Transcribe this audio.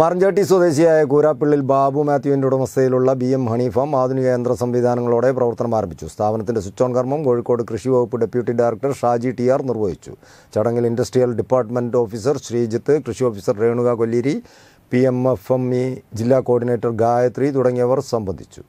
മറഞ്ചാട്ടി സ്വദേശിയായ കൂരാപ്പിള്ളിൽ ബാബു മാത്യുവിൻ്റെ ഉടമസ്ഥയിലുള്ള ബി എം ഹണീഫം ആധുനിക യന്ത്ര സംവിധാനങ്ങളോടെ പ്രവർത്തനം ആരംഭിച്ചു സ്ഥാപനത്തിന്റെ സ്വിച്ച് ഓൺ കർമ്മം കോഴിക്കോട് കൃഷി വകുപ്പ് deputy director Shaji T R നിർവഹിച്ചു ചടങ്ങിൽ ഇൻഡസ്ട്രിയൽ ഡിപ്പാർട്ട്മെന്റ് ഓഫീസർ ശ്രീജിത്ത് കൃഷി ഓഫീസർ രേണുക കൊല്ലിരി P M F M E ജില്ലാ കോർഡിനേറ്റർ ഗായത്രി തുടങ്ങിയവർ സംബന്ധിച്ചു